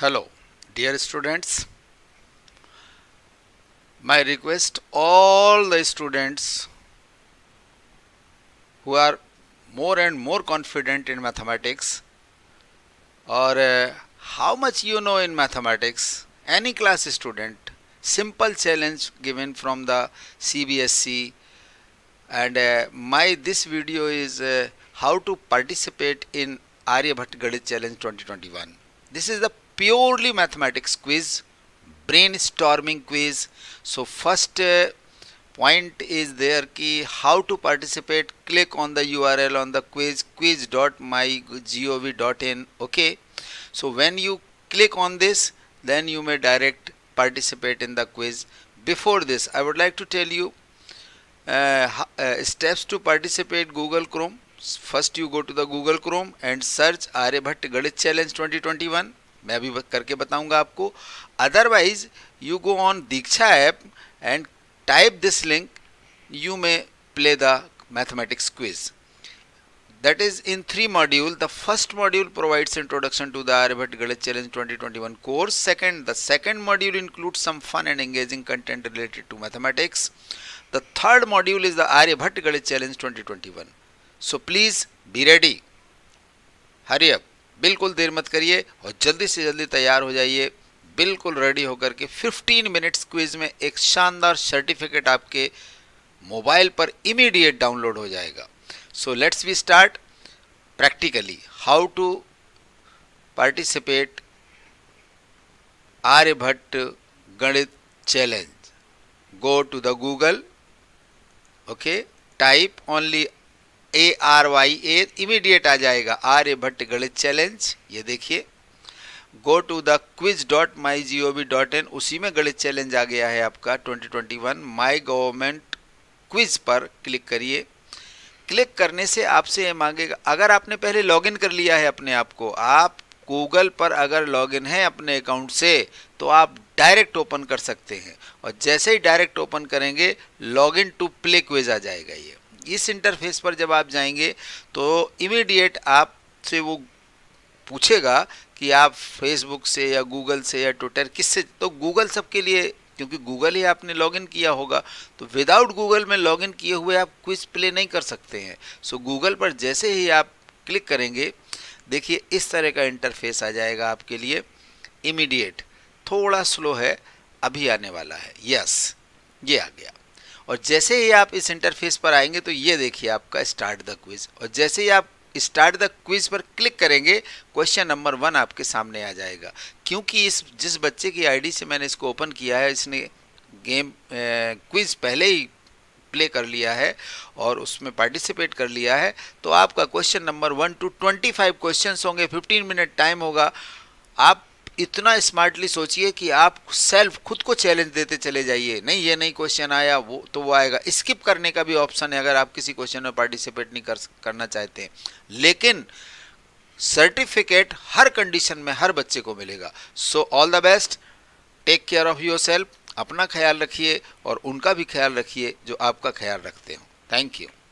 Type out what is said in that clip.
Hello, dear students. My request all the students who are more and more confident in mathematics or uh, how much you know in mathematics, any class student, simple challenge given from the CBSC and uh, my this video is uh, how to participate in Aryabhatta Gadit Challenge 2021. This is the purely mathematics quiz, brainstorming quiz. So first uh, point is there key how to participate click on the url on the quiz quiz.mygov.in okay so when you click on this then you may direct participate in the quiz before this i would like to tell you uh, uh, steps to participate google chrome first you go to the google chrome and search aryabhatt galit challenge 2021 मैं अभी करके बताऊंगा आपको otherwise you go on Diksha app and type this link you may play the mathematics quiz that is in three module the first module provides introduction to the Aryabhata Ganit challenge 2021 course second the second module include some fun and engaging content related to mathematics the third module is the Aryabhata Ganit challenge 2021 so please be ready hurry बिल्कुल देर मत करिए और जल्दी से जल्दी तैयार हो जाइए बिल्कुल रेडी होकर के 15 मिनट्स क्विज में एक शानदार सर्टिफिकेट आपके मोबाइल पर इमीडिएट डाउनलोड हो जाएगा so let's we start practically how to participate Aryabhatta Ganit challenge go to the Google okay type only A R Y A immediate आ जाएगा आर्य भट्ट गणित चैलेंज ये देखिए go to the quiz dot my G O V dot in उसी में Ganit challenge आ गया है आपका 2021 माई गवर्नमेंट क्विज पर क्लिक करिए क्लिक करने से आपसे ये मांगेगा अगर आपने पहले लॉगिन कर लिया है अपने आप को आप गूगल पर अगर लॉगिन है अपने अकाउंट से तो आप डायरेक्ट ओपन कर सकते हैं और जैसे ही डायरेक्ट ओपन करेंगे लॉगिन टू प्ले क्विज आ जाएगा ये इस इंटरफेस पर जब आप जाएंगे तो इमीडिएट आप से वो पूछेगा कि आप फेसबुक से या गूगल से या ट्विटर किससे तो गूगल सबके लिए क्योंकि गूगल ही आपने लॉगिन किया होगा तो विदाउट गूगल में लॉगिन किए हुए आप क्विज प्ले नहीं कर सकते हैं सो गूगल पर जैसे ही आप क्लिक करेंगे देखिए इस तरह का इंटरफेस आ जाएगा आपके लिए इमीडिएट थोड़ा स्लो है अभी आने वाला है यस ये आ गया और जैसे ही आप इस इंटरफेस पर आएंगे तो ये देखिए आपका स्टार्ट द क्विज और जैसे ही आप स्टार्ट द क्विज पर क्लिक करेंगे क्वेश्चन नंबर वन आपके सामने आ जाएगा क्योंकि इस जिस बच्चे की आईडी से मैंने इसको ओपन किया है इसने गेम क्विज पहले ही प्ले कर लिया है और उसमें पार्टिसिपेट कर लिया है तो आपका question number one to twenty five question होंगे फिफ्टीन मिनट टाइम होगा आप इतना स्मार्टली सोचिए कि आप सेल्फ खुद को चैलेंज देते चले जाइए नहीं ये नहीं क्वेश्चन आया वो तो वो आएगा स्किप करने का भी ऑप्शन है अगर आप किसी क्वेश्चन में पार्टिसिपेट नहीं कर करना चाहते हैं लेकिन सर्टिफिकेट हर कंडीशन में हर बच्चे को मिलेगा so all the best take care of yourself अपना ख्याल रखिए और उनका भी ख्याल रखिए जो आपका ख्याल रखते हो थैंक यू